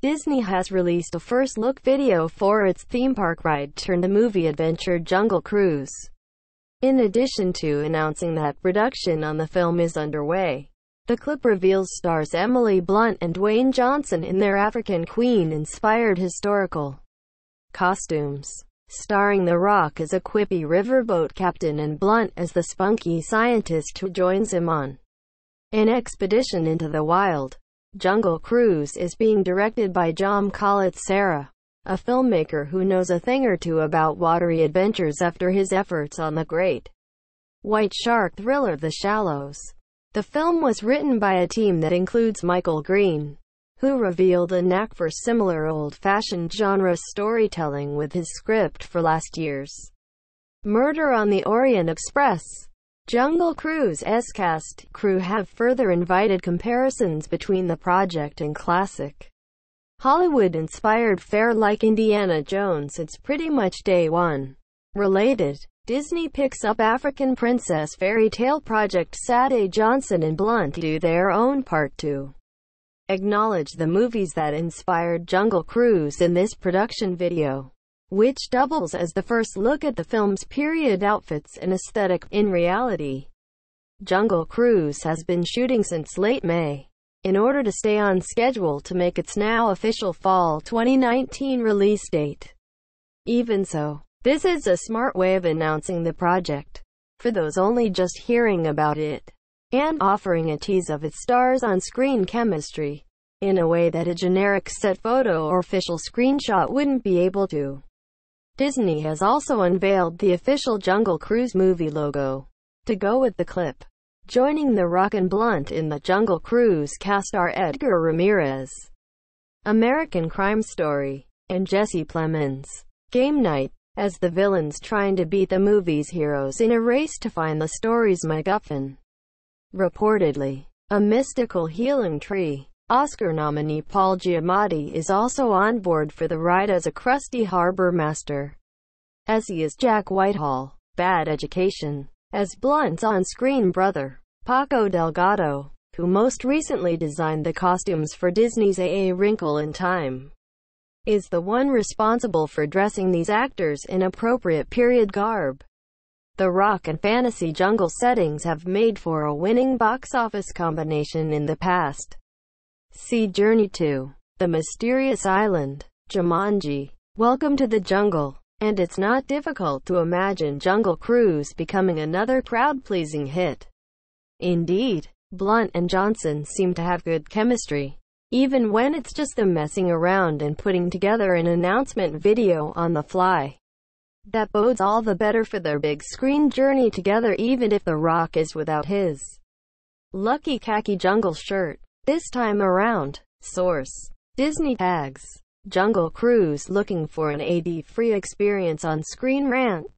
Disney has released a first-look video for its theme park ride turned the movie adventure Jungle Cruise. In addition to announcing that production on the film is underway, the clip reveals stars Emily Blunt and Dwayne Johnson in their African Queen-inspired historical costumes. Starring The Rock as a quippy riverboat captain and Blunt as the spunky scientist who joins him on an expedition into the wild. Jungle Cruise is being directed by Jom Khalid Sarah, a filmmaker who knows a thing or two about watery adventures after his efforts on the great white shark thriller The Shallows. The film was written by a team that includes Michael Green, who revealed a knack for similar old-fashioned genre storytelling with his script for last year's Murder on the Orient Express. Jungle Cruise cast crew have further invited comparisons between the project and classic Hollywood-inspired fare like Indiana Jones It's pretty much day one. Related, Disney picks up African Princess Fairy Tale Project Sade Johnson and Blunt do their own part to acknowledge the movies that inspired Jungle Cruise in this production video which doubles as the first look at the film's period outfits and aesthetic. In reality, Jungle Cruise has been shooting since late May. In order to stay on schedule to make its now official fall 2019 release date. Even so, this is a smart way of announcing the project for those only just hearing about it, and offering a tease of its stars on screen chemistry in a way that a generic set photo or official screenshot wouldn't be able to. Disney has also unveiled the official Jungle Cruise movie logo to go with the clip. Joining the Rock and Blunt in the Jungle Cruise cast are Edgar Ramirez, American Crime Story, and Jesse Plemons. Game Night, as the villains trying to beat the movie's heroes in a race to find the story's MacGuffin. Reportedly, a mystical healing tree. Oscar nominee Paul Giamatti is also on board for the ride as a crusty harbor master, as he is Jack Whitehall. Bad education. As Blunt's on-screen brother, Paco Delgado, who most recently designed the costumes for Disney's A Wrinkle in Time, is the one responsible for dressing these actors in appropriate period garb. The rock and fantasy jungle settings have made for a winning box office combination in the past. See Journey to the Mysterious Island, Jumanji, Welcome to the Jungle. And it's not difficult to imagine Jungle Cruise becoming another crowd-pleasing hit. Indeed, Blunt and Johnson seem to have good chemistry. Even when it's just them messing around and putting together an announcement video on the fly. That bodes all the better for their big screen journey together even if The Rock is without his lucky khaki jungle shirt. This time around. Source. Disney tags. Jungle Cruise looking for an AD-free experience on Screen Rant.